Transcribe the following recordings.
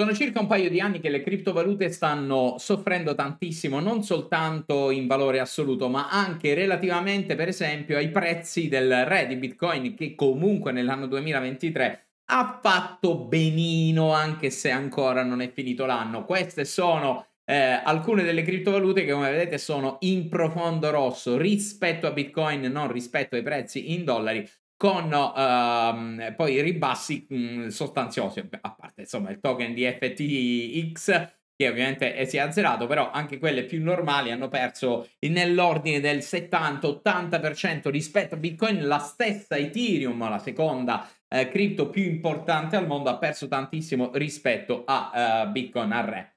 Sono circa un paio di anni che le criptovalute stanno soffrendo tantissimo, non soltanto in valore assoluto, ma anche relativamente, per esempio, ai prezzi del re di Bitcoin, che comunque nell'anno 2023 ha fatto benino, anche se ancora non è finito l'anno. Queste sono eh, alcune delle criptovalute che, come vedete, sono in profondo rosso rispetto a Bitcoin, non rispetto ai prezzi in dollari, con ehm, poi ribassi mh, mm, sostanziosi, a parte insomma il token di FTX che ovviamente si è azzerato, però anche quelle più normali hanno perso nell'ordine del 70-80% rispetto a Bitcoin, la stessa Ethereum, la seconda eh, cripto più importante al mondo, ha perso tantissimo rispetto a eh, Bitcoin al re.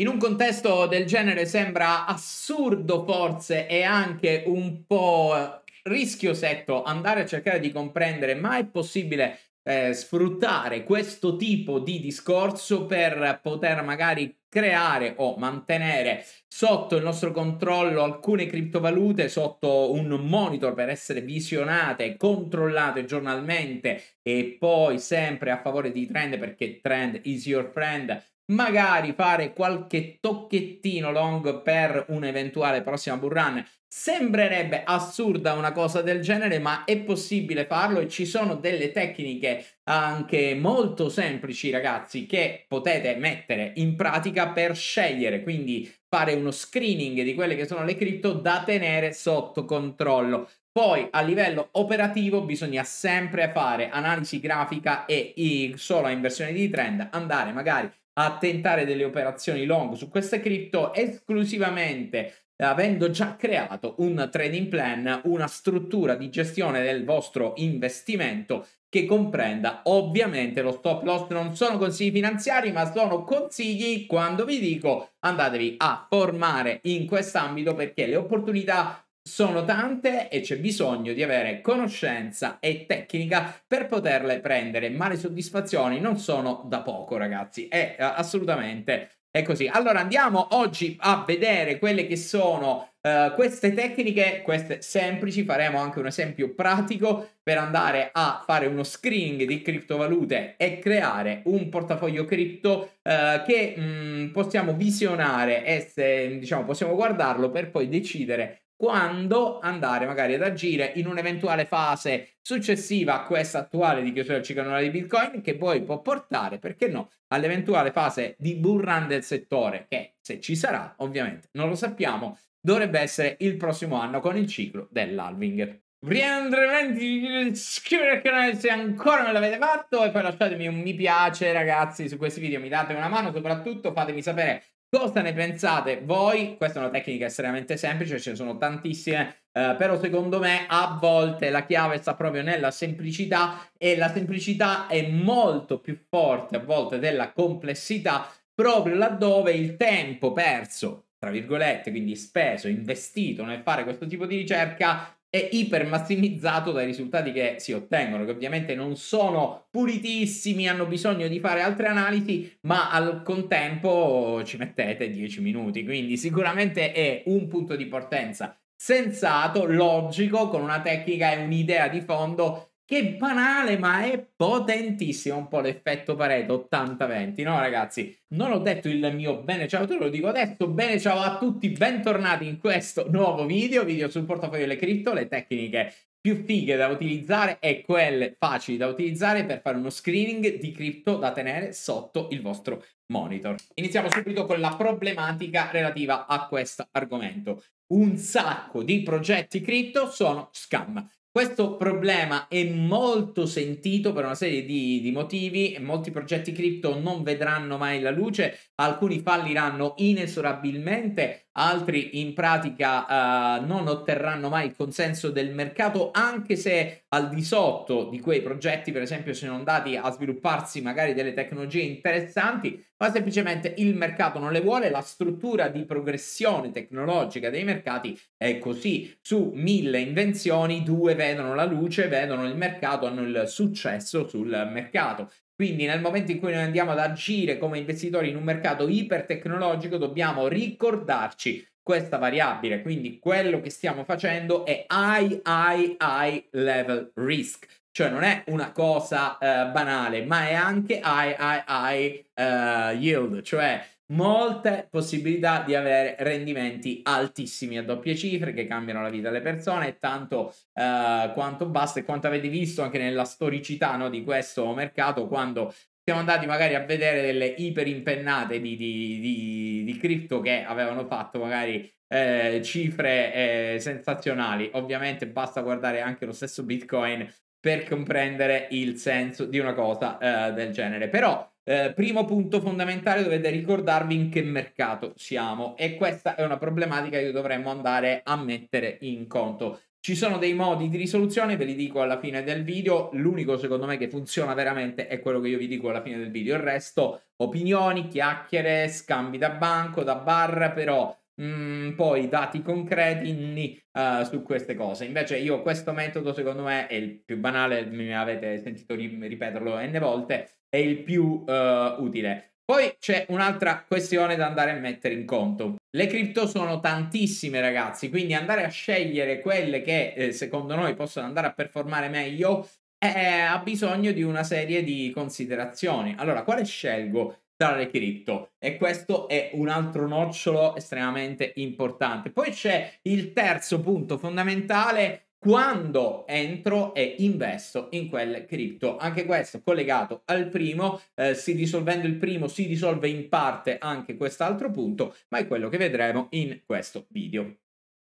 In un contesto del genere sembra assurdo forse e anche un po' rischiosetto andare a cercare di comprendere ma è possibile eh, sfruttare questo tipo di discorso per poter magari creare o mantenere sotto il nostro controllo alcune criptovalute sotto un monitor per essere visionate, controllate giornalmente e poi sempre a favore di trend perché trend is your friend magari fare qualche tocchettino long per un'eventuale prossima bull run. Sembrerebbe assurda una cosa del genere, ma è possibile farlo e ci sono delle tecniche anche molto semplici, ragazzi, che potete mettere in pratica per scegliere, quindi fare uno screening di quelle che sono le cripto da tenere sotto controllo. Poi a livello operativo bisogna sempre fare analisi grafica e solo in versione di trend andare magari a tentare delle operazioni long su queste cripto esclusivamente avendo già creato un trading plan, una struttura di gestione del vostro investimento che comprenda ovviamente lo stop loss. Non sono consigli finanziari, ma sono consigli quando vi dico andatevi a formare in quest'ambito perché le opportunità sono tante e c'è bisogno di avere conoscenza e tecnica per poterle prendere, ma le soddisfazioni non sono da poco, ragazzi. È eh, assolutamente è così. Allora andiamo oggi a vedere quelle che sono uh, queste tecniche, queste semplici, faremo anche un esempio pratico per andare a fare uno screening di criptovalute e creare un portafoglio cripto uh, che mh, mm, possiamo visionare e se, diciamo possiamo guardarlo per poi decidere quando andare magari ad agire in un'eventuale fase successiva a questa attuale di chiusura del ciclo annuale di Bitcoin che poi può portare, perché no, all'eventuale fase di bull run del settore che se ci sarà, ovviamente non lo sappiamo, dovrebbe essere il prossimo anno con il ciclo dell'halving. Rientrati, scrivete al canale se ancora non l'avete fatto e poi lasciatemi un mi piace ragazzi su questi video, mi date una mano, soprattutto fatemi sapere Cosa ne pensate voi? Questa è una tecnica estremamente semplice, ce ne sono tantissime, eh, però secondo me a volte la chiave sta proprio nella semplicità e la semplicità è molto più forte a volte della complessità proprio laddove il tempo perso, tra virgolette, quindi speso, investito nel fare questo tipo di ricerca è ipermassimizzato dai risultati che si ottengono, che ovviamente non sono pulitissimi, hanno bisogno di fare altre analisi, ma al contempo ci mettete 10 minuti, quindi sicuramente è un punto di partenza sensato, logico, con una tecnica e un'idea di fondo che è banale ma è potentissimo un po' l'effetto Pareto 80-20, no ragazzi? Non ho detto il mio bene ciao a tutti, lo dico adesso, bene ciao a tutti, bentornati in questo nuovo video, video sul portafoglio delle cripto, le tecniche più fighe da utilizzare e quelle facili da utilizzare per fare uno screening di cripto da tenere sotto il vostro monitor. Iniziamo subito con la problematica relativa a questo argomento. Un sacco di progetti cripto sono scam. Questo problema è molto sentito per una serie di, di motivi, molti progetti cripto non vedranno mai la luce, alcuni falliranno inesorabilmente, altri in pratica uh, non otterranno mai il consenso del mercato, anche se al di sotto di quei progetti, per esempio, sono andati a svilupparsi magari delle tecnologie interessanti, ma semplicemente il mercato non le vuole, la struttura di progressione tecnologica dei mercati è così, su mille invenzioni due vedono la luce, vedono il mercato, hanno il successo sul mercato. Quindi nel momento in cui noi andiamo ad agire come investitori in un mercato ipertecnologico dobbiamo ricordarci questa variabile, quindi quello che stiamo facendo è high, high, high level risk cioè non è una cosa eh, banale, ma è anche high, high, high eh, yield, cioè molte possibilità di avere rendimenti altissimi a doppie cifre che cambiano la vita delle persone tanto eh, quanto basta e quanto avete visto anche nella storicità no, di questo mercato quando siamo andati magari a vedere delle iperimpennate di, di, di, di cripto che avevano fatto magari eh, cifre eh, sensazionali ovviamente basta guardare anche lo stesso bitcoin per comprendere il senso di una cosa eh, del genere. Però, eh, primo punto fondamentale, dovete ricordarvi in che mercato siamo e questa è una problematica che dovremmo andare a mettere in conto. Ci sono dei modi di risoluzione, ve li dico alla fine del video. L'unico secondo me che funziona veramente è quello che io vi dico alla fine del video. Il resto, opinioni, chiacchiere, scambi da banco, da barra, però mh, mm, poi dati concreti nì, uh, eh, su queste cose. Invece io questo metodo secondo me è il più banale, mi avete sentito ripeterlo n volte, è il più uh, utile. Poi c'è un'altra questione da andare a mettere in conto. Le cripto sono tantissime ragazzi, quindi andare a scegliere quelle che eh, secondo noi possono andare a performare meglio eh, ha bisogno di una serie di considerazioni. Allora, quale scelgo? tra le cripto e questo è un altro nocciolo estremamente importante. Poi c'è il terzo punto fondamentale quando entro e investo in quel cripto. Anche questo collegato al primo, eh, si risolvendo il primo si risolve in parte anche quest'altro punto, ma è quello che vedremo in questo video.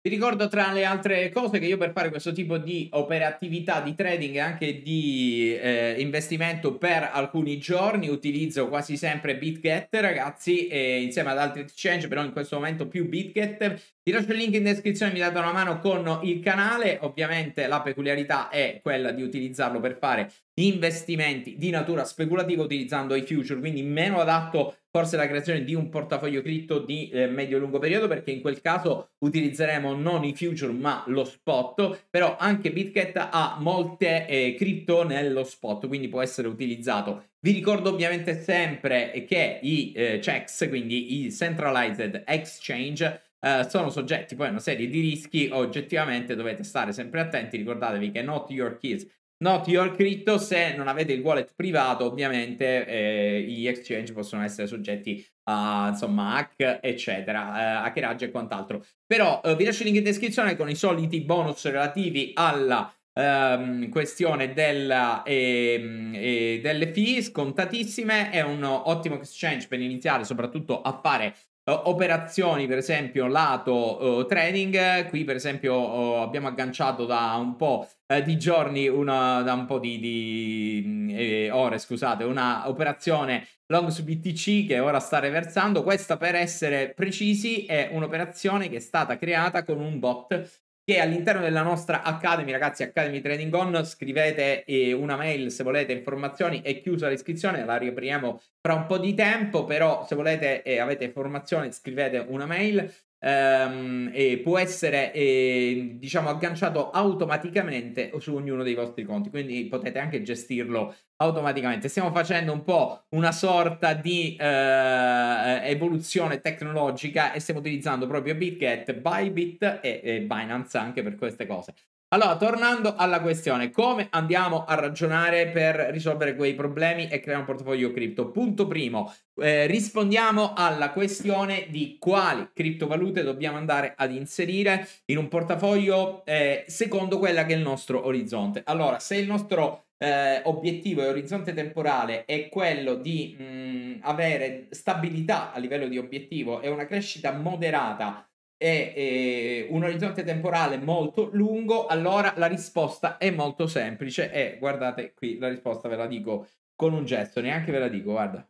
Vi ricordo tra le altre cose che io per fare questo tipo di operatività di trading e anche di eh, investimento per alcuni giorni utilizzo quasi sempre BitGet ragazzi e insieme ad altri exchange però in questo momento più BitGet vi lascio il link in descrizione mi date una mano con il canale ovviamente la peculiarità è quella di utilizzarlo per fare investimenti di natura speculativa utilizzando i future quindi meno adatto a forse la creazione di un portafoglio cripto di eh, medio-lungo periodo, perché in quel caso utilizzeremo non i future ma lo spot, però anche BitCat ha molte eh, cripto nello spot, quindi può essere utilizzato. Vi ricordo ovviamente sempre che i eh, checks, quindi i centralized exchange, Uh, sono soggetti poi a una serie di rischi, oggettivamente dovete stare sempre attenti, ricordatevi che not your keys Not your crypto, se non avete il wallet privato, ovviamente eh, gli exchange possono essere soggetti a insomma hack, eccetera, eh, hackeraggio e quant'altro. Però eh, vi lascio il link in descrizione con i soliti bonus relativi alla ehm, questione della, eh, delle fee scontatissime. È un ottimo exchange per iniziare soprattutto a fare eh, operazioni, per esempio, lato uh, eh, trading. Qui, per esempio, uh, abbiamo agganciato da un po' uh, di giorni, una, da un po' di, di mm, eh, ore, scusate, una operazione long su BTC che ora sta reversando. Questa, per essere precisi, è un'operazione che è stata creata con un bot che all'interno della nostra Academy, ragazzi, Academy Trading On, scrivete eh, una mail se volete informazioni, è chiusa l'iscrizione, la riapriamo fra un po' di tempo, però se volete e eh, avete informazioni scrivete una mail ehm, e può essere eh, diciamo agganciato automaticamente su ognuno dei vostri conti, quindi potete anche gestirlo automaticamente. Stiamo facendo un po' una sorta di eh, evoluzione tecnologica e stiamo utilizzando proprio Bitget, Bybit e, e Binance anche per queste cose. Allora, tornando alla questione, come andiamo a ragionare per risolvere quei problemi e creare un portafoglio cripto? Punto primo, eh, rispondiamo alla questione di quali criptovalute dobbiamo andare ad inserire in un portafoglio eh, secondo quella che è il nostro orizzonte. Allora, se il nostro eh, obiettivo e orizzonte temporale è quello di mh, mm, avere stabilità a livello di obiettivo e una crescita moderata è eh, un orizzonte temporale molto lungo, allora la risposta è molto semplice e guardate qui la risposta ve la dico con un gesto, neanche ve la dico, guarda.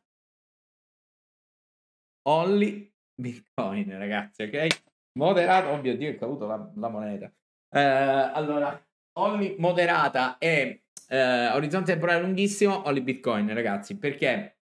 Only Bitcoin, ragazzi, ok? Moderato, oh mio Dio, è caduto la, la moneta. Eh, allora, only moderata e eh, orizzonte temporale lunghissimo, only Bitcoin, ragazzi, perché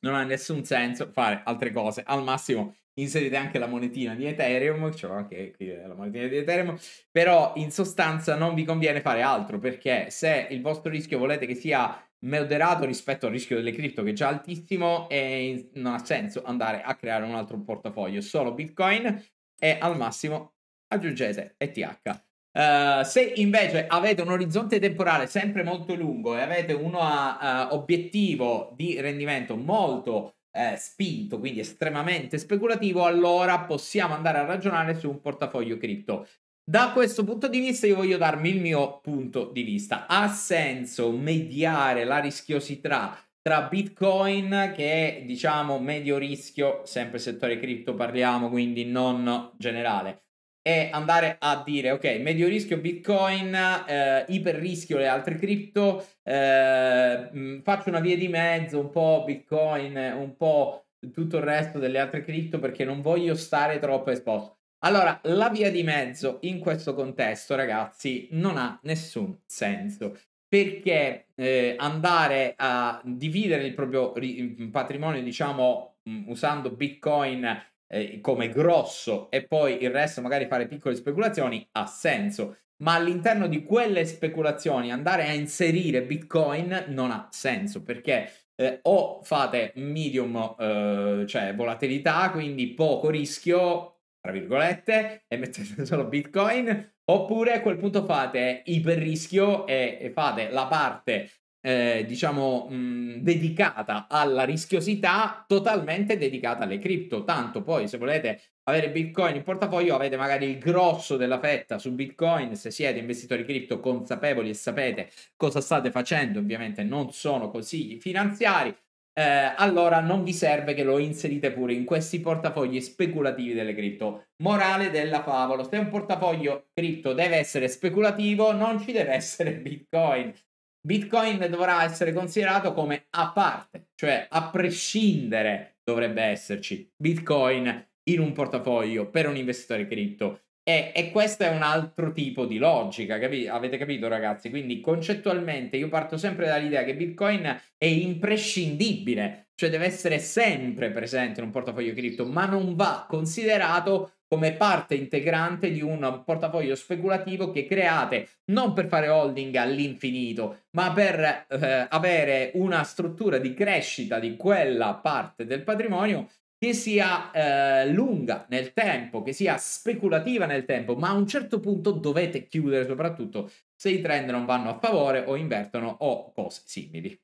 non ha nessun senso fare altre cose. Al massimo inserite anche la monetina di Ethereum, cioè anche qui la monetina di Ethereum, però in sostanza non vi conviene fare altro perché se il vostro rischio volete che sia moderato rispetto al rischio delle cripto che è già altissimo e non ha senso andare a creare un altro portafoglio, solo Bitcoin e al massimo aggiungete ETH. Uh, eh, se invece avete un orizzonte temporale sempre molto lungo e avete un uh, eh, obiettivo di rendimento molto eh, spinto, quindi estremamente speculativo, allora possiamo andare a ragionare su un portafoglio cripto. Da questo punto di vista io voglio darmi il mio punto di vista. Ha senso mediare la rischiosità tra Bitcoin che è diciamo medio rischio, sempre settore cripto parliamo, quindi non generale, è andare a dire ok medio rischio bitcoin eh, iper rischio le altre cripto eh, mm, faccio una via di mezzo un po' bitcoin un po' tutto il resto delle altre cripto perché non voglio stare troppo esposto allora la via di mezzo in questo contesto ragazzi non ha nessun senso perché eh, andare a dividere il proprio ri- mm, patrimonio diciamo mh, mm, usando bitcoin eh, come grosso e poi il resto magari fare piccole speculazioni ha senso, ma all'interno di quelle speculazioni andare a inserire Bitcoin non ha senso perché eh, o fate medium, eh, cioè volatilità, quindi poco rischio, tra virgolette, e mettete solo Bitcoin, oppure a quel punto fate iperrischio e, e fate la parte eh, diciamo, mh, dedicata alla rischiosità, totalmente dedicata alle cripto. Tanto poi, se volete avere Bitcoin in portafoglio, avete magari il grosso della fetta su Bitcoin. Se siete investitori cripto consapevoli e sapete cosa state facendo, ovviamente non sono consigli finanziari. Eh, allora non vi serve che lo inserite pure in questi portafogli speculativi delle cripto. Morale della favola, se un portafoglio cripto deve essere speculativo, non ci deve essere Bitcoin. Bitcoin dovrà essere considerato come a parte, cioè a prescindere dovrebbe esserci Bitcoin in un portafoglio per un investitore cripto. E, e questo è un altro tipo di logica, capi- avete capito ragazzi? Quindi concettualmente io parto sempre dall'idea che Bitcoin è imprescindibile, cioè deve essere sempre presente in un portafoglio cripto, ma non va considerato come parte integrante di un portafoglio speculativo che create non per fare holding all'infinito, ma per eh, avere una struttura di crescita di quella parte del patrimonio che sia eh, lunga nel tempo, che sia speculativa nel tempo, ma a un certo punto dovete chiudere soprattutto se i trend non vanno a favore o invertono o cose simili.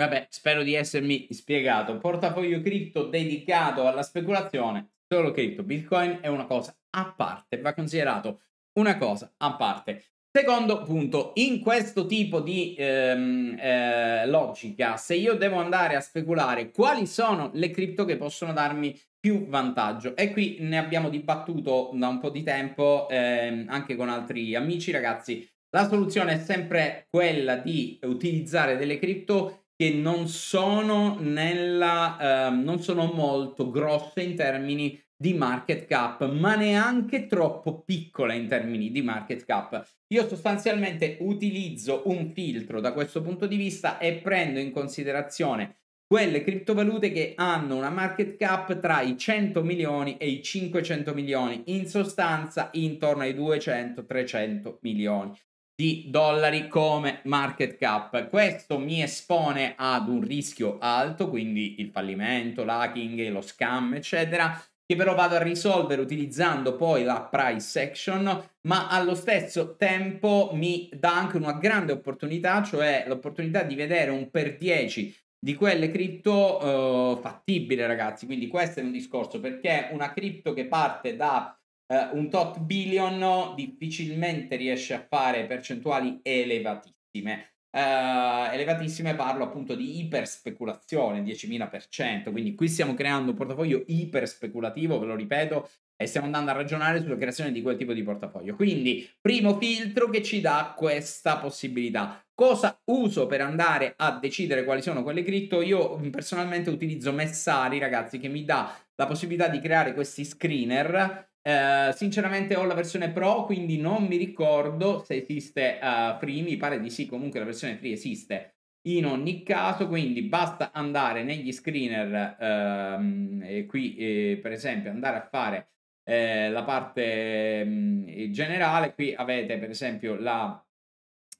Vabbè, spero di essermi spiegato. Portafoglio cripto dedicato alla speculazione solo cripto. Bitcoin è una cosa a parte, va considerato una cosa a parte. Secondo punto, in questo tipo di ehm, eh, logica, se io devo andare a speculare quali sono le cripto che possono darmi più vantaggio, e qui ne abbiamo dibattuto da un po' di tempo ehm, anche con altri amici, ragazzi, la soluzione è sempre quella di utilizzare delle cripto che non sono, nella, eh, non sono molto grosse in termini di market cap, ma neanche troppo piccole in termini di market cap. Io sostanzialmente utilizzo un filtro da questo punto di vista e prendo in considerazione quelle criptovalute che hanno una market cap tra i 100 milioni e i 500 milioni, in sostanza intorno ai 200-300 milioni di dollari come market cap. Questo mi espone ad un rischio alto, quindi il fallimento, l'hacking, lo scam, eccetera, che però vado a risolvere utilizzando poi la price action, ma allo stesso tempo mi dà anche una grande opportunità, cioè l'opportunità di vedere un per 10 di quelle cripto eh, fattibile, ragazzi. Quindi questo è un discorso perché una cripto che parte da eh, un tot billion difficilmente riesce a fare percentuali elevatissime. Eh, elevatissime parlo appunto di iperspeculazione, 10.000%, quindi qui stiamo creando un portafoglio iperspeculativo, ve lo ripeto, e stiamo andando a ragionare sulla creazione di quel tipo di portafoglio. Quindi, primo filtro che ci dà questa possibilità. Cosa uso per andare a decidere quali sono quelle cripto? Io personalmente utilizzo Messari, ragazzi, che mi dà la possibilità di creare questi screener eh, sinceramente ho la versione Pro, quindi non mi ricordo se esiste uh, free, mi pare di sì, comunque la versione free esiste in ogni caso, quindi basta andare negli screener, ehm, e qui eh, per esempio andare a fare eh, la parte um, generale, qui avete per esempio la,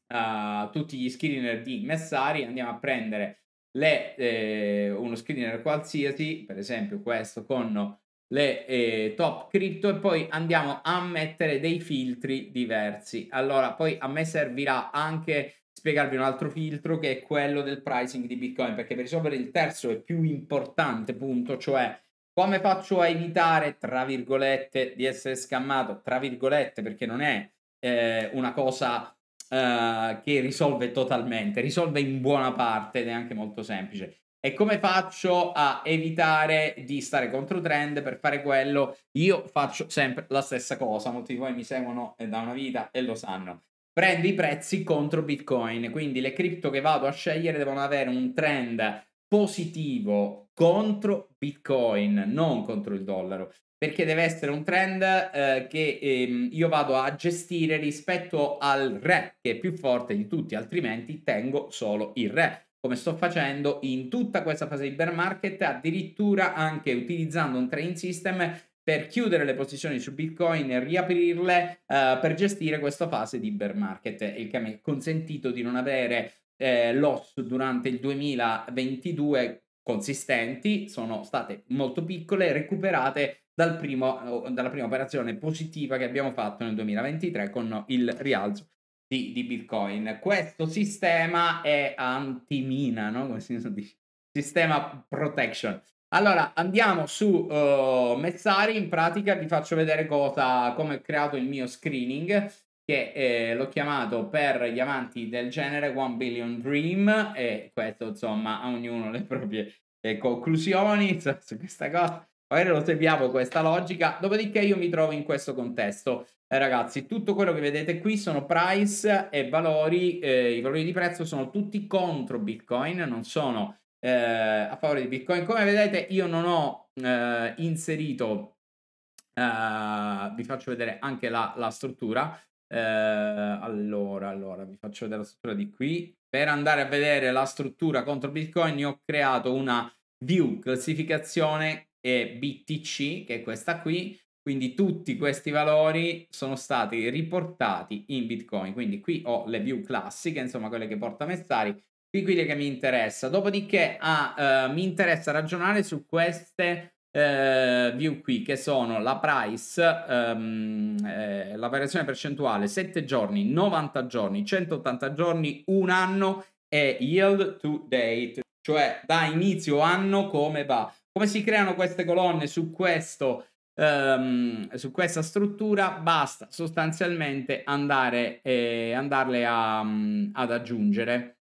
eh, tutti gli screener di Messari, andiamo a prendere le, eh, uno screener qualsiasi, per esempio questo con le eh, top crypto e poi andiamo a mettere dei filtri diversi. Allora, poi a me servirà anche spiegarvi un altro filtro che è quello del pricing di Bitcoin, perché per risolvere il terzo e più importante punto, cioè come faccio a evitare, tra virgolette, di essere scammato, tra virgolette, perché non è eh, una cosa eh, che risolve totalmente, risolve in buona parte ed è anche molto semplice. E come faccio a evitare di stare contro trend per fare quello? Io faccio sempre la stessa cosa, molti di voi mi seguono da una vita e lo sanno. Prendo i prezzi contro Bitcoin, quindi le cripto che vado a scegliere devono avere un trend positivo contro Bitcoin, non contro il dollaro perché deve essere un trend eh, che ehm, io vado a gestire rispetto al re, che è più forte di tutti, altrimenti tengo solo il re come sto facendo in tutta questa fase di bear market, addirittura anche utilizzando un trading system per chiudere le posizioni su Bitcoin e riaprirle uh, per gestire questa fase di bear market, il che mi ha consentito di non avere eh, loss durante il 2022 consistenti, sono state molto piccole, recuperate dal primo, dalla prima operazione positiva che abbiamo fatto nel 2023 con il rialzo di, di Bitcoin. Questo sistema è antimina, no? Come si dice? Sistema protection. Allora, andiamo su uh, Mezzari, in pratica vi faccio vedere cosa, come ho creato il mio screening, che eh, l'ho chiamato per gli amanti del genere One Billion Dream, e questo insomma a ognuno le proprie eh, conclusioni su questa cosa. Magari lo seguiamo questa logica, dopodiché io mi trovo in questo contesto. Eh, ragazzi, tutto quello che vedete qui sono price e valori, eh, i valori di prezzo sono tutti contro Bitcoin, non sono eh, a favore di Bitcoin. Come vedete io non ho eh, inserito, eh, vi faccio vedere anche la, la struttura, eh, allora, allora, vi faccio vedere la struttura di qui. Per andare a vedere la struttura contro Bitcoin io ho creato una view classificazione e BTC, che è questa qui, quindi tutti questi valori sono stati riportati in Bitcoin. Quindi qui ho le view classiche, insomma quelle che porta Messari, qui quelle che mi interessa. Dopodiché ah, eh, mi interessa ragionare su queste eh, view qui che sono la price, ehm, eh, la variazione percentuale 7 giorni, 90 giorni, 180 giorni, un anno e yield to date, cioè da inizio anno come va. Come si creano queste colonne su, questo, um, su questa struttura? Basta sostanzialmente andare, eh, andarle a, um, ad aggiungere.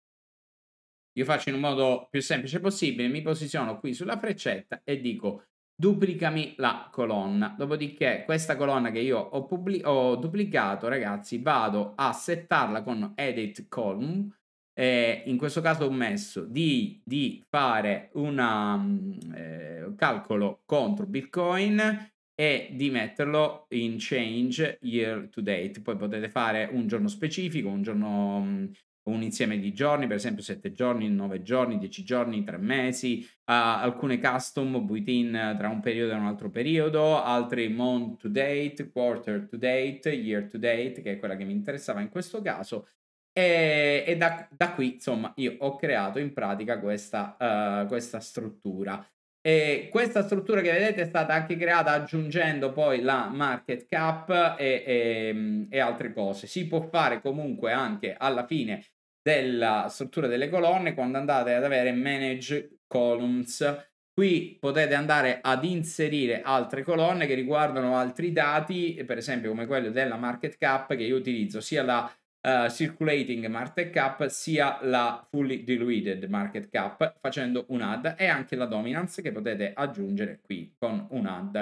Io faccio in un modo più semplice possibile, mi posiziono qui sulla freccetta e dico duplicami la colonna. Dopodiché questa colonna che io ho, ho duplicato, ragazzi, vado a settarla con Edit Column eh, in questo caso ho messo di, di fare una, mm, eh, un calcolo contro Bitcoin e di metterlo in change year to date. Poi potete fare un giorno specifico, un giorno mm, un insieme di giorni, per esempio 7 giorni, 9 giorni, 10 giorni, 3 mesi, uh, alcune custom built-in tra un periodo e un altro periodo, altri month to date, quarter to date, year to date, che è quella che mi interessava in questo caso, e, e da, da, qui, insomma, io ho creato in pratica questa, uh, questa struttura. E questa struttura che vedete è stata anche creata aggiungendo poi la market cap e, e, e, altre cose. Si può fare comunque anche alla fine della struttura delle colonne quando andate ad avere manage columns. Qui potete andare ad inserire altre colonne che riguardano altri dati, per esempio come quello della market cap che io utilizzo sia la eh, circulating Market Cap sia la Fully Diluted Market Cap facendo un add e anche la Dominance che potete aggiungere qui con un add.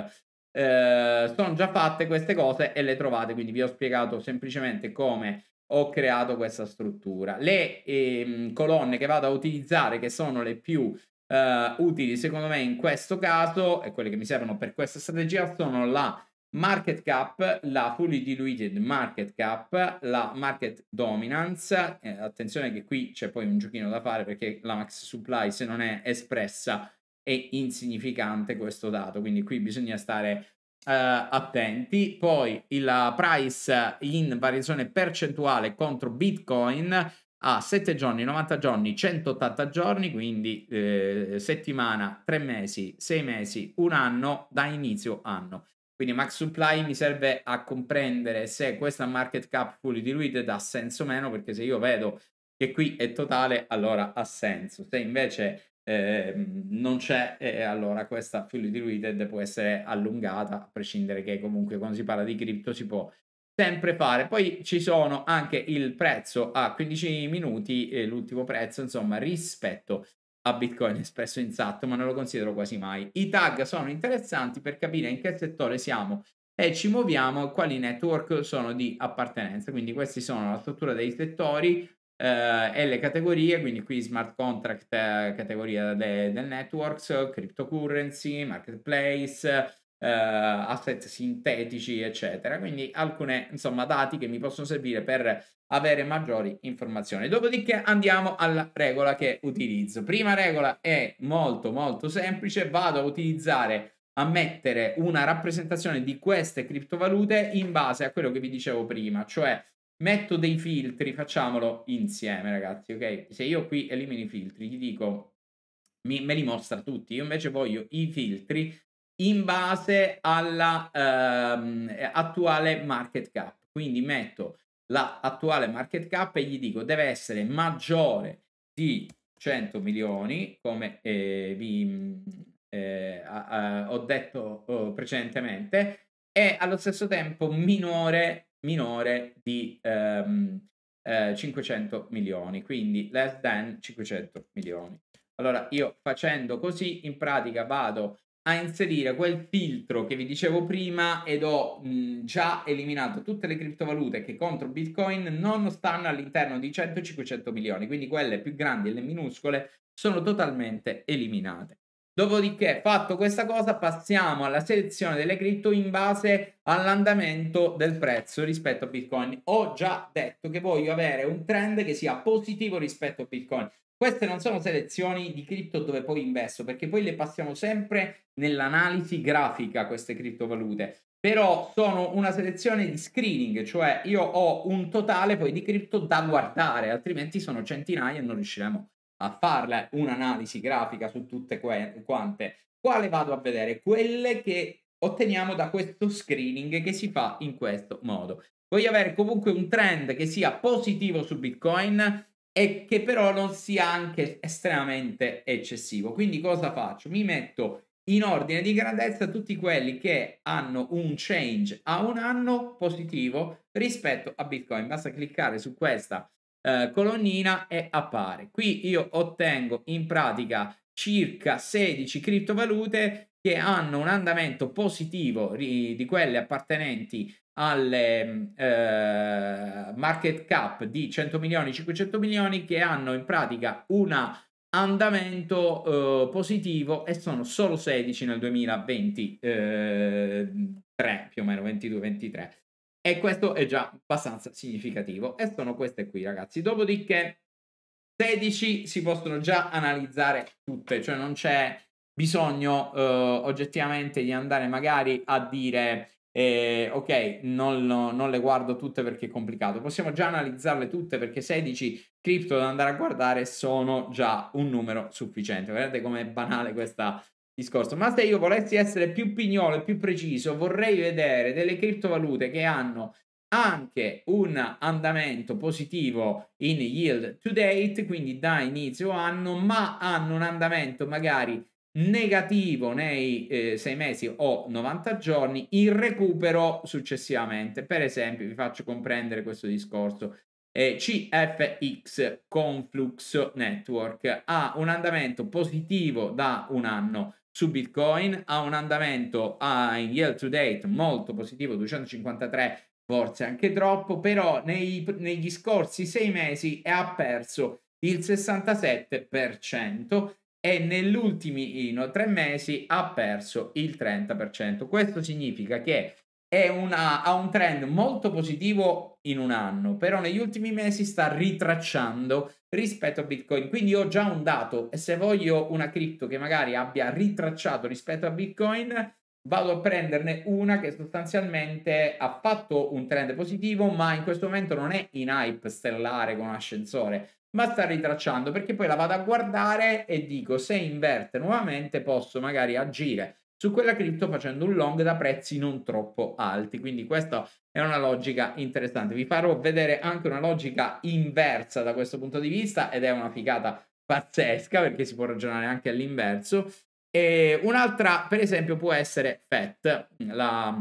Uh, sono già fatte queste cose e le trovate, quindi vi ho spiegato semplicemente come ho creato questa struttura. Le ehm, colonne che vado a utilizzare, che sono le più eh, utili secondo me in questo caso, e quelle che mi servono per questa strategia, sono la market cap, la fully diluted market cap, la market dominance, eh, attenzione che qui c'è poi un giochino da fare perché la max supply se non è espressa è insignificante questo dato, quindi qui bisogna stare eh, attenti. Poi il eh, price in variazione percentuale contro Bitcoin a 7 giorni, 90 giorni, 180 giorni, quindi eh, settimana, 3 mesi, 6 mesi, un anno da inizio anno. Quindi Max Supply mi serve a comprendere se questa market cap fully diluted ha senso o meno, perché se io vedo che qui è totale, allora ha senso. Se invece eh, non c'è, eh, allora questa fully diluted può essere allungata, a prescindere che comunque quando si parla di cripto si può sempre fare. Poi ci sono anche il prezzo a 15 minuti, eh, l'ultimo prezzo, insomma, rispetto a a Bitcoin espresso in SAT, ma non lo considero quasi mai. I tag sono interessanti per capire in che settore siamo e ci muoviamo, quali network sono di appartenenza. Quindi questi sono la struttura dei settori, Uh, e le categorie, quindi qui smart contract, uh, categoria del de networks, cryptocurrency, marketplace, eh, asset sintetici, eccetera. Quindi alcune, insomma, dati che mi possono servire per avere maggiori informazioni. Dopodiché andiamo alla regola che utilizzo. Prima regola è molto molto semplice, vado a utilizzare a mettere una rappresentazione di queste criptovalute in base a quello che vi dicevo prima, cioè metto dei filtri, facciamolo insieme ragazzi, ok? Se io qui elimino i filtri, gli dico mi, me li mostra tutti. Io invece voglio i filtri in base alla ehm, attuale market cap. Quindi metto l'attuale la market cap e gli dico deve essere maggiore di 100 milioni come eh, vi mm, eh, a, a, ho detto oh, precedentemente e allo stesso tempo minore, minore di ehm, eh, 500 milioni quindi less than 500 milioni allora io facendo così in pratica vado a inserire quel filtro che vi dicevo prima ed ho mh, già eliminato tutte le criptovalute che contro Bitcoin non stanno all'interno di 100-500 milioni, quindi quelle più grandi e le minuscole sono totalmente eliminate. Dopodiché, fatto questa cosa, passiamo alla selezione delle cripto in base all'andamento del prezzo rispetto a Bitcoin. Ho già detto che voglio avere un trend che sia positivo rispetto a Bitcoin. Queste non sono selezioni di cripto dove poi investo, perché poi le passiamo sempre nell'analisi grafica queste criptovalute, però sono una selezione di screening, cioè io ho un totale poi di cripto da guardare, altrimenti sono centinaia e non riusciremo a farle un'analisi grafica su tutte que- quante. Quale vado a vedere? Quelle che otteniamo da questo screening che si fa in questo modo. Voglio avere comunque un trend che sia positivo su Bitcoin, e che però non sia anche estremamente eccessivo. Quindi cosa faccio? Mi metto in ordine di grandezza tutti quelli che hanno un change a un anno positivo rispetto a Bitcoin. Basta cliccare su questa eh, colonnina e appare. Qui io ottengo in pratica circa 16 criptovalute che hanno un andamento positivo di quelle appartenenti alle eh, market cap di 100 milioni, 500 milioni che hanno in pratica un andamento eh, positivo e sono solo 16 nel 2023, più o meno 22-23. E questo è già abbastanza significativo. E sono queste qui, ragazzi. Dopodiché 16 si possono già analizzare tutte, cioè non c'è bisogno eh, oggettivamente di andare magari a dire eh, ok, non, no, non, le guardo tutte perché è complicato. Possiamo già analizzarle tutte perché 16 cripto da andare a guardare sono già un numero sufficiente. Vedete com'è banale questo discorso. Ma se io volessi essere più pignolo e più preciso, vorrei vedere delle criptovalute che hanno anche un andamento positivo in yield to date, quindi da inizio anno, ma hanno un andamento magari negativo nei eh, sei mesi o 90 giorni, il recupero successivamente. Per esempio, vi faccio comprendere questo discorso. Eh, CFX Conflux Network ha un andamento positivo da un anno su Bitcoin, ha un andamento ah, in yield to date molto positivo, 253, forse anche troppo, però nei, negli scorsi sei mesi ha perso il 67% e negli ultimi tre mesi ha perso il 30%. Questo significa che una, ha un trend molto positivo in un anno, però negli ultimi mesi sta ritracciando rispetto a Bitcoin. Quindi ho già un dato e se voglio una cripto che magari abbia ritracciato rispetto a Bitcoin, vado a prenderne una che sostanzialmente ha fatto un trend positivo, ma in questo momento non è in hype stellare con un ascensore, ma sta ritracciando perché poi la vado a guardare e dico se inverte nuovamente posso magari agire su quella cripto facendo un long da prezzi non troppo alti. Quindi questa è una logica interessante. Vi farò vedere anche una logica inversa da questo punto di vista ed è una figata pazzesca perché si può ragionare anche all'inverso. E un'altra, per esempio, può essere FET, la,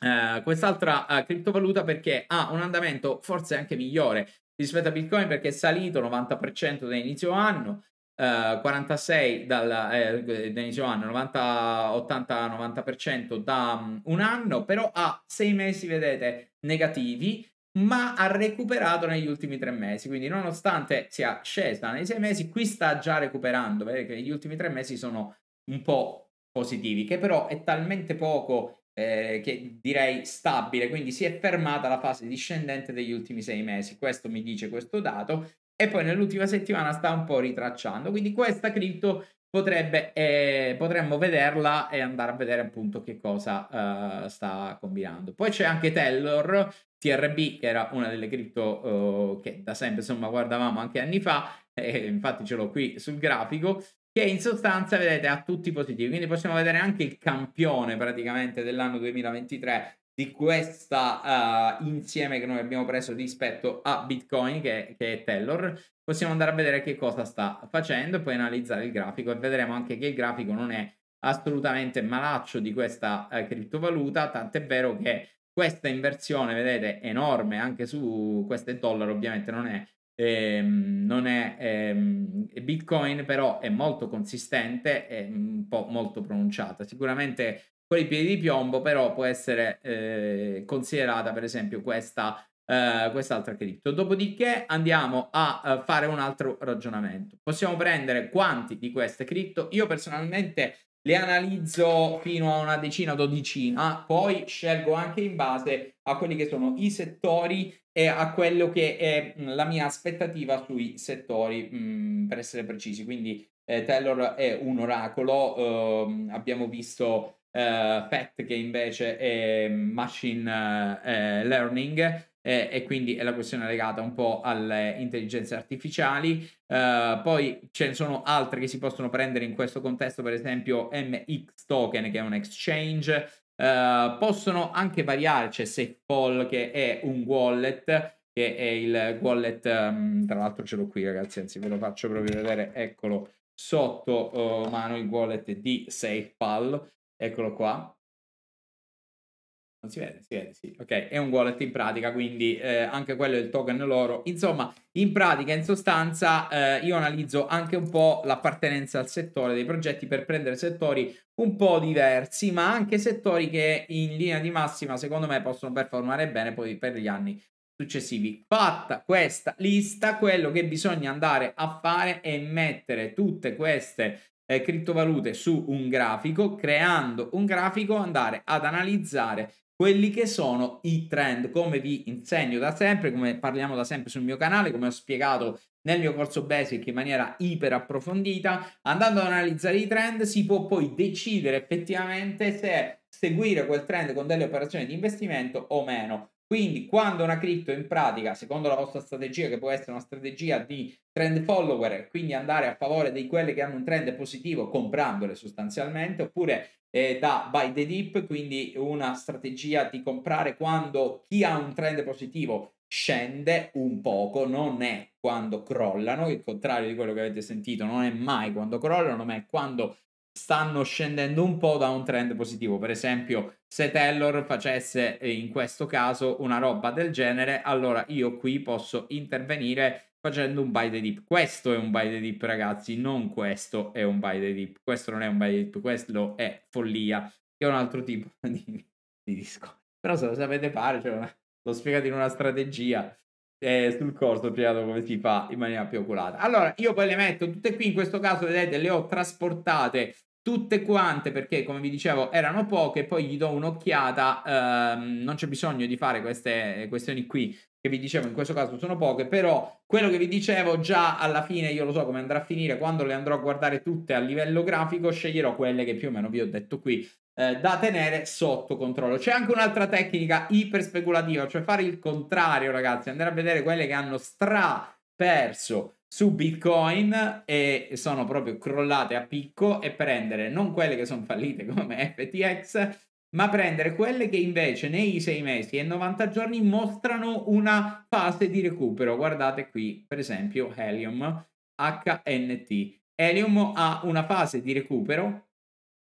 eh, quest'altra eh, criptovaluta perché ha un andamento forse anche migliore rispetto a Bitcoin perché è salito 90% da inizio anno, eh, 46 dal, eh, da inizio anno, 80-90% da um, un anno, però ha sei mesi, vedete, negativi, ma ha recuperato negli ultimi tre mesi. Quindi, nonostante sia scesa nei sei mesi, qui sta già recuperando, perché gli ultimi tre mesi sono un po' positivi, che però è talmente poco eh, che direi stabile, quindi si è fermata la fase discendente degli ultimi sei mesi. Questo mi dice questo dato. E poi nell'ultima settimana sta un po' ritracciando. Quindi questa cripto potrebbe, eh, potremmo vederla e andare a vedere appunto che cosa eh, sta combinando. Poi c'è anche Tellor, TRB, che era una delle cripto eh, che da sempre insomma guardavamo anche anni fa, e eh, infatti ce l'ho qui sul grafico, che in sostanza vedete ha tutti positivi quindi possiamo vedere anche il campione praticamente dell'anno 2023 di questa uh, insieme che noi abbiamo preso rispetto a Bitcoin che, che, è Taylor possiamo andare a vedere che cosa sta facendo poi analizzare il grafico e vedremo anche che il grafico non è assolutamente malaccio di questa uh, criptovaluta tant'è vero che questa inversione vedete enorme anche su queste dollari, ovviamente non è Ehm, non è ehm, Bitcoin, però è molto consistente e un po' molto pronunciata. Sicuramente con i piedi di piombo, però può essere eh, considerata, per esempio, questa. Uh, quest'altra cripto. Dopodiché andiamo a uh, fare un altro ragionamento. Possiamo prendere quanti di queste cripto? Io personalmente le analizzo fino a una decina, dodicina, poi scelgo anche in base a quelli che sono i settori e a quello che è mm, la mia aspettativa sui settori, mh, mm, per essere precisi. Quindi eh, Taylor è un oracolo, uh, abbiamo visto eh, uh, Pet che invece è machine uh, learning e quindi è la questione legata un po' alle intelligenze artificiali. Uh, poi ce ne sono altre che si possono prendere in questo contesto, per esempio MX Token, che è un exchange, eh, possono anche variare, c'è SafePol che è un wallet, che è il wallet, um, tra l'altro ce l'ho qui ragazzi, anzi ve lo faccio proprio vedere, eccolo sotto uh, mano il wallet di SafePal, eccolo qua, non si vede, si vede, sì. Ok, è un wallet in pratica, quindi eh, anche quello è il token loro. Insomma, in pratica, in sostanza, eh, io analizzo anche un po' l'appartenenza al settore dei progetti per prendere settori un po' diversi, ma anche settori che in linea di massima, secondo me, possono performare bene poi per gli anni successivi. Fatta questa lista, quello che bisogna andare a fare è mettere tutte queste eh, criptovalute su un grafico, creando un grafico, andare ad analizzare quelli che sono i trend, come vi insegno da sempre, come parliamo da sempre sul mio canale, come ho spiegato nel mio corso basic in maniera iper approfondita, andando ad analizzare i trend si può poi decidere effettivamente se seguire quel trend con delle operazioni di investimento o meno. Quindi quando una cripto in pratica, secondo la vostra strategia, che può essere una strategia di trend follower, quindi andare a favore di quelle che hanno un trend positivo comprandole sostanzialmente, oppure eh, da Buy the Dip, quindi una strategia di comprare quando chi ha un trend positivo scende un poco, non è quando crollano, il contrario di quello che avete sentito, non è mai quando crollano, ma è quando stanno scendendo un po' da un trend positivo. Per esempio, se Taylor facesse eh, in questo caso una roba del genere, allora io qui posso intervenire facendo un buy the dip. Questo è un buy the dip, ragazzi, non questo è un buy the dip. Questo non è un buy the dip, questo è follia, che è un altro tipo di, di disco. Però se lo sapete fare, cioè l'ho spiegato in una strategia eh, sul corso, ho spiegato come si fa in maniera più oculata. Allora, io poi le metto tutte qui, in questo caso vedete, le ho trasportate tutte quante perché come vi dicevo erano poche poi gli do un'occhiata ehm, non c'è bisogno di fare queste questioni qui che vi dicevo in questo caso sono poche, però quello che vi dicevo già alla fine io lo so come andrà a finire, quando le andrò a guardare tutte a livello grafico sceglierò quelle che più o meno vi ho detto qui eh, da tenere sotto controllo. C'è anche un'altra tecnica iper speculativa, cioè fare il contrario ragazzi, andare a vedere quelle che hanno stra perso su Bitcoin e sono proprio crollate a picco e prendere non quelle che sono fallite come FTX ma prendere quelle che invece nei 6 mesi e 90 giorni mostrano una fase di recupero. Guardate qui, per esempio, Helium HNT. Helium ha una fase di recupero,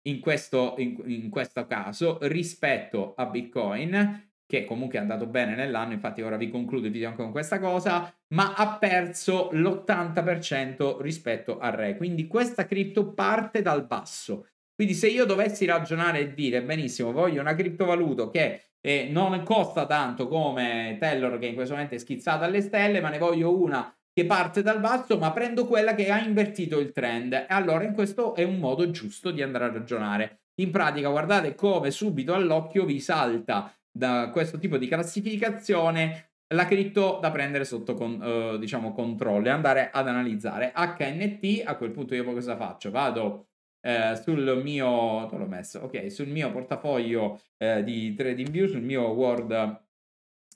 in questo, in, in questo caso, rispetto a Bitcoin, che comunque è andato bene nell'anno, infatti ora vi concludo il video anche con questa cosa, ma ha perso l'80% rispetto al re. Quindi questa cripto parte dal basso quindi se io dovessi ragionare e dire benissimo, voglio una criptovaluta che eh, non costa tanto come Tellor che in questo momento è schizzata alle stelle, ma ne voglio una che parte dal basso, ma prendo quella che ha invertito il trend. E allora in questo è un modo giusto di andare a ragionare. In pratica, guardate come subito all'occhio vi salta da questo tipo di classificazione la cripto da prendere sotto con, eh, diciamo, controllo e andare ad analizzare. HNT, a quel punto io cosa faccio? Vado eh, sul, mio, okay, sul mio portafoglio eh, di View, sul mio Word, eh,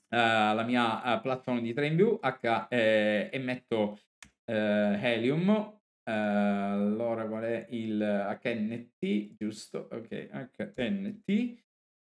la mia eh, piattaforma di TradingView, H, eh, e metto Helium, allora qual è il HNT, giusto? Ok, HNT,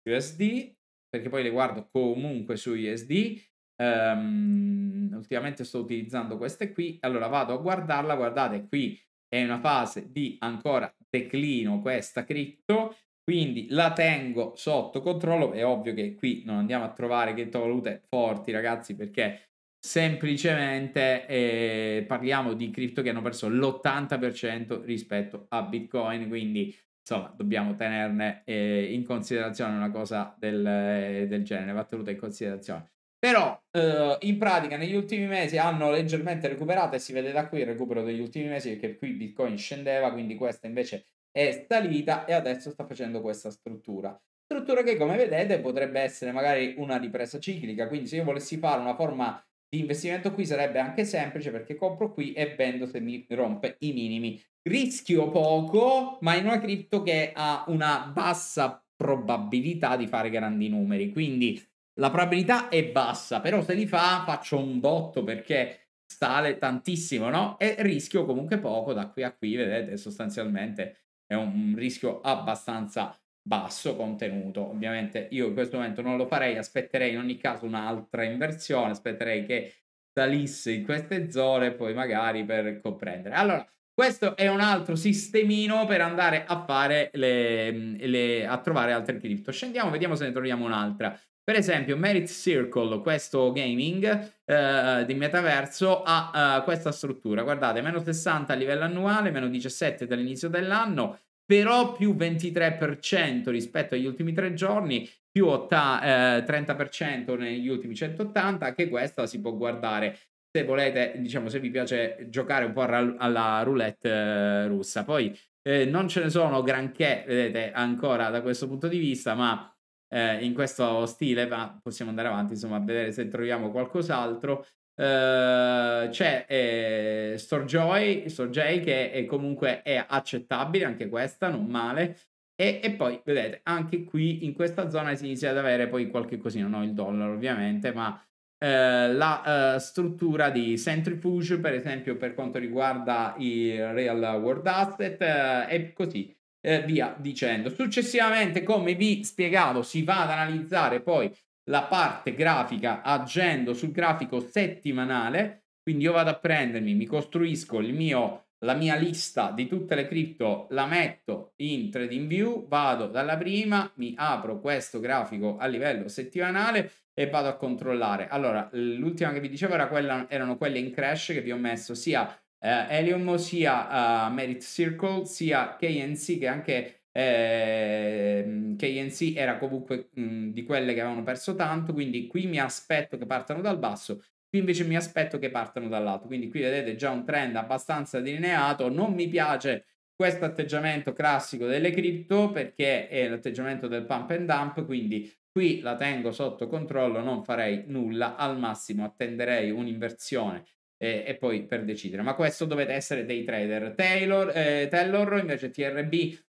USD, perché poi le guardo comunque su USD, Um, ehm, ultimamente sto utilizzando queste qui allora vado a guardarla guardate qui è una fase di ancora teclino questa cripto, quindi la tengo sotto controllo. È ovvio che qui non andiamo a trovare criptovalute forti, ragazzi, perché semplicemente eh, parliamo di cripto che hanno perso l'80% rispetto a Bitcoin, quindi insomma dobbiamo tenerne eh, in considerazione una cosa del, eh, del genere, va tenuta in considerazione. Però eh, in pratica negli ultimi mesi hanno leggermente recuperato e si vede da qui il recupero degli ultimi mesi perché qui Bitcoin scendeva, quindi questa invece è salita e adesso sta facendo questa struttura. Struttura che come vedete potrebbe essere magari una ripresa ciclica, quindi se io volessi fare una forma di investimento qui sarebbe anche semplice perché compro qui e vendo se mi rompe i minimi. Rischio poco, ma in una cripto che ha una bassa probabilità di fare grandi numeri, quindi la probabilità è bassa, però se li fa faccio un botto perché sale tantissimo, no? E rischio comunque poco da qui a qui, vedete, sostanzialmente è un rischio abbastanza basso contenuto. Ovviamente io in questo momento non lo farei, aspetterei in ogni caso un'altra inversione, aspetterei che salisse in queste zone poi magari per comprendere. Allora, questo è un altro sistemino per andare a fare le, le a trovare altre cripto. Scendiamo, vediamo se ne troviamo un'altra. Per esempio, Merit Circle, questo gaming eh, di metaverso, ha eh, questa struttura. Guardate, meno 60 a livello annuale, meno 17 dall'inizio dell'anno, però più 23% rispetto agli ultimi tre giorni, più otta, eh, 30% negli ultimi 180, anche questa si può guardare se volete, diciamo, se vi piace giocare un po' alla roulette eh, russa. Poi eh, non ce ne sono granché, vedete, ancora da questo punto di vista, ma eh, in questo stile, ma possiamo andare avanti, insomma, a vedere se troviamo qualcos'altro. Uh, c'è eh, Storjoy, Storjoy che è, comunque è accettabile, anche questa, non male. E, e, poi vedete, anche qui in questa zona si inizia ad avere poi qualche cosino, no il dollaro ovviamente, ma uh, la uh, struttura di Centrifuge, per esempio, per quanto riguarda i real world asset, è così eh, via dicendo. Successivamente, come vi spiegavo, si va ad analizzare poi la parte grafica agendo sul grafico settimanale, quindi io vado a prendermi, mi costruisco il mio la mia lista di tutte le cripto la metto in TradingView, vado dalla prima, mi apro questo grafico a livello settimanale e vado a controllare. Allora, l'ultima che vi dicevo era quella, erano quelle in crash che vi ho messo sia eh, Helium, sia uh, Merit Circle, sia KNC, che anche eh, KNC era comunque mh, di quelle che avevano perso tanto, quindi qui mi aspetto che partano dal basso, qui invece mi aspetto che partano dall'alto, quindi qui vedete già un trend abbastanza delineato, non mi piace questo atteggiamento classico delle cripto perché è l'atteggiamento del pump and dump, quindi qui la tengo sotto controllo, non farei nulla, al massimo attenderei un'inversione e, e, poi per decidere. Ma questo dovete essere dei trader. Taylor, eh, Taylor invece TRB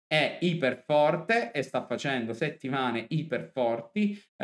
è iperforte e sta facendo settimane iperforti uh,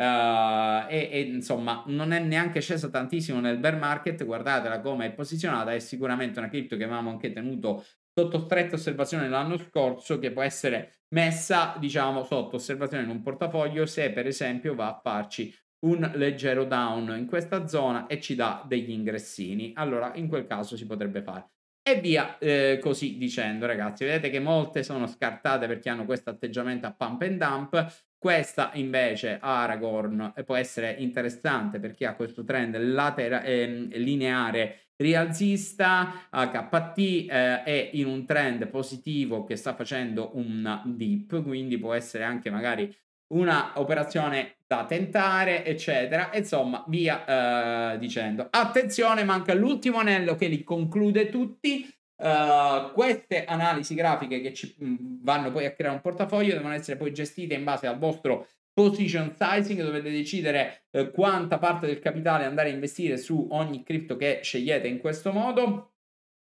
e, e, insomma non è neanche scesa tantissimo nel bear market guardatela come è posizionata è sicuramente una cripto che avevamo anche tenuto sotto stretta osservazione l'anno scorso che può essere messa diciamo sotto osservazione in un portafoglio se per esempio va a farci un leggero down in questa zona e ci dà degli ingressini. Allora, in quel caso si potrebbe fare. E via eh, così dicendo, ragazzi. Vedete che molte sono scartate perché hanno questo atteggiamento a pump and dump. Questa invece Aragorn eh, può essere interessante perché ha questo trend latera- eh, lineare rialzista HPT eh, è in un trend positivo che sta facendo un dip, quindi può essere anche magari una operazione da tentare, eccetera, insomma, via eh, dicendo. Attenzione, manca l'ultimo anello che li conclude tutti. Uh, queste analisi grafiche che ci mm, vanno poi a creare un portafoglio devono essere poi gestite in base al vostro position sizing, dovete decidere eh, quanta parte del capitale andare a investire su ogni cripto che scegliete in questo modo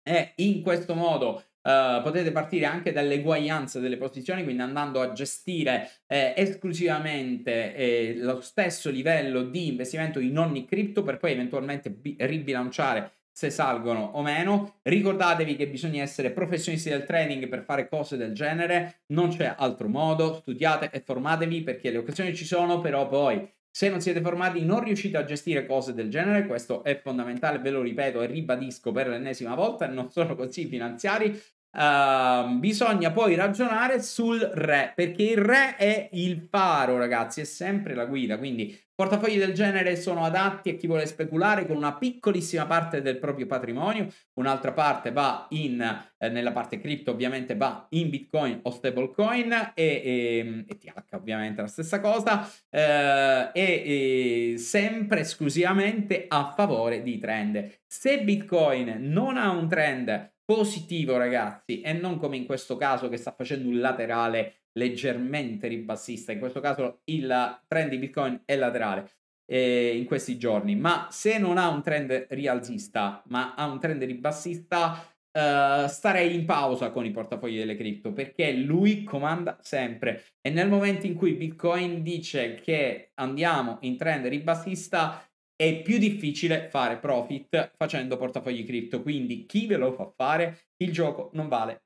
e in questo modo Uh, potete partire anche dall'eguaglianza delle posizioni, quindi andando a gestire eh, esclusivamente eh, lo stesso livello di investimento in ogni cripto per poi eventualmente bi- ribilanciare se salgono o meno. Ricordatevi che bisogna essere professionisti del trading per fare cose del genere, non c'è altro modo, studiate e formatevi perché le occasioni ci sono, però poi se non siete formati, non riuscite a gestire cose del genere, questo è fondamentale, ve lo ripeto e ribadisco per l'ennesima volta, non sono così finanziari, Uh, bisogna poi ragionare sul re perché il re è il faro ragazzi è sempre la guida quindi portafogli del genere sono adatti a chi vuole speculare con una piccolissima parte del proprio patrimonio un'altra parte va in eh, nella parte cripto ovviamente va in bitcoin o stablecoin e, ehm, e, e TH ovviamente la stessa cosa eh, e, e sempre esclusivamente a favore di trend se bitcoin non ha un trend positivo ragazzi e non come in questo caso che sta facendo un laterale leggermente ribassista, in questo caso il trend di Bitcoin è laterale eh, in questi giorni, ma se non ha un trend rialzista ma ha un trend ribassista Uh, starei in pausa con i portafogli delle cripto perché lui comanda sempre e nel momento in cui Bitcoin dice che andiamo in trend ribassista è più difficile fare profit facendo portafogli cripto, quindi chi ve lo fa fare il gioco non vale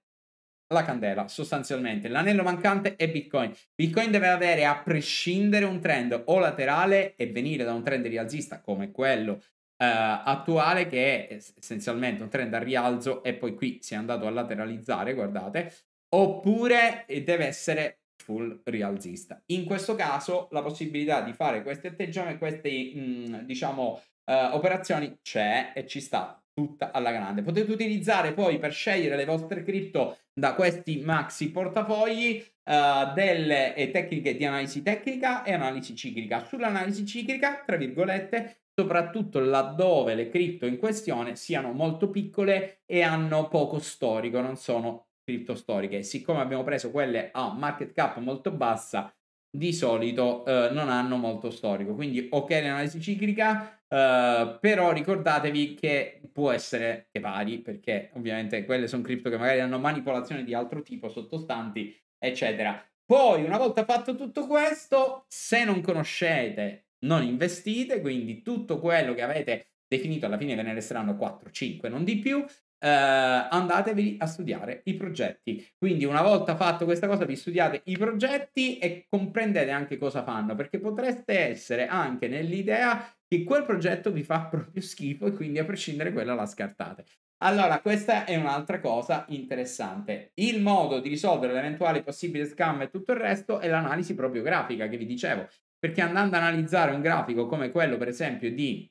la candela sostanzialmente. L'anello mancante è Bitcoin. Bitcoin deve avere a prescindere un trend o laterale e venire da un trend rialzista come quello eh, attuale che è essenzialmente un trend a rialzo e poi qui si è andato a lateralizzare, guardate, oppure eh, deve essere full rialzista. In questo caso la possibilità di fare questi atteggiamenti, queste mm, diciamo eh, operazioni c'è e ci sta tutta alla grande. Potete utilizzare poi per scegliere le vostre cripto da questi maxi portafogli uh, delle eh, tecniche di analisi tecnica e analisi ciclica. Sull'analisi ciclica, tra virgolette, soprattutto laddove le cripto in questione siano molto piccole e hanno poco storico, non sono cripto storiche. Siccome abbiamo preso quelle a market cap molto bassa, di solito eh, non hanno molto storico. Quindi ok l'analisi ciclica, eh, però ricordatevi che può essere che vari, perché ovviamente quelle sono cripto che magari hanno manipolazioni di altro tipo sottostanti, eccetera. Poi, una volta fatto tutto questo, se non conoscete, non investite, quindi tutto quello che avete definito alla fine ve ne resteranno 4-5, non di più, eh, andatevi a studiare i progetti. Quindi una volta fatto questa cosa vi studiate i progetti e comprendete anche cosa fanno, perché potreste essere anche nell'idea che quel progetto vi fa proprio schifo e quindi a prescindere quella la scartate. Allora, questa è un'altra cosa interessante. Il modo di risolvere l'eventuale possibile scam e tutto il resto è l'analisi proprio grafica che vi dicevo, perché andando ad analizzare un grafico come quello, per esempio, di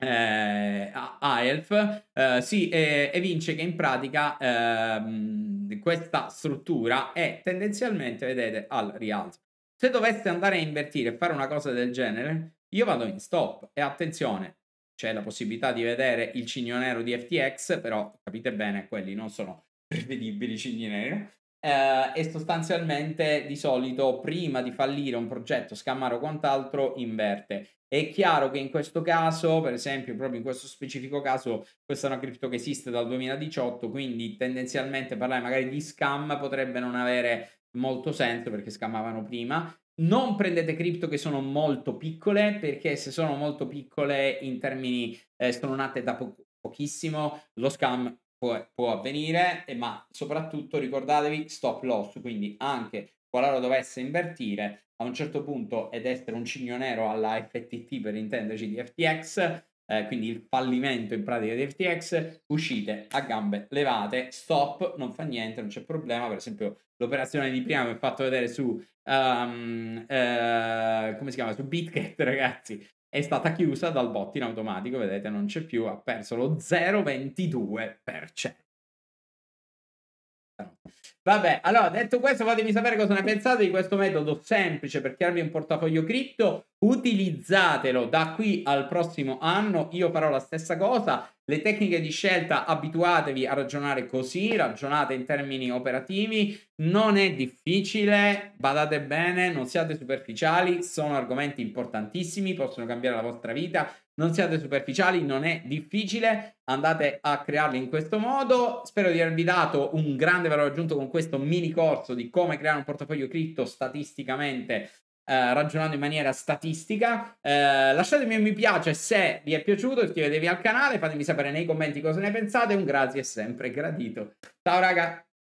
eh, a Elf eh, si eh, evince che in pratica ehm, questa struttura è tendenzialmente vedete al rialzo se doveste andare a invertire e fare una cosa del genere io vado in stop e attenzione c'è la possibilità di vedere il cigno nero di FTX però capite bene quelli non sono prevedibili cigni neri Uh, e sostanzialmente di solito prima di fallire un progetto, scammare o quant'altro, inverte. È chiaro che in questo caso, per esempio, proprio in questo specifico caso, questa è una cripto che esiste dal 2018, quindi tendenzialmente parlare magari di scam potrebbe non avere molto senso perché scammavano prima. Non prendete cripto che sono molto piccole perché se sono molto piccole in termini eh, sono nate da po- pochissimo, lo scam può, può avvenire, ma soprattutto ricordatevi stop loss, quindi anche qualora dovesse invertire a un certo punto ed essere un cigno nero alla FTT per intenderci di FTX, eh, quindi il fallimento in pratica di FTX, uscite a gambe levate, stop, non fa niente, non c'è problema, per esempio l'operazione di prima mi ha fatto vedere su, um, eh, come si chiama, su BitGet ragazzi, è stata chiusa dal bot in automatico, vedete non c'è più, ha perso lo 0,22%. Vabbè, allora detto questo, fatemi sapere cosa ne pensate di questo metodo semplice per crearvi un portafoglio cripto. Utilizzatelo da qui al prossimo anno. Io farò la stessa cosa. Le tecniche di scelta abituatevi a ragionare così, ragionate in termini operativi. Non è difficile, badate bene, non siate superficiali. Sono argomenti importantissimi, possono cambiare la vostra vita, non siate superficiali, non è difficile, andate a crearli in questo modo. Spero di avervi dato un grande valore aggiunto con questo mini corso di come creare un portafoglio cripto statisticamente eh, ragionando in maniera statistica. Eh, lasciatemi un mi piace se vi è piaciuto, iscrivetevi al canale, fatemi sapere nei commenti cosa ne pensate. Un grazie è sempre gradito. Ciao raga!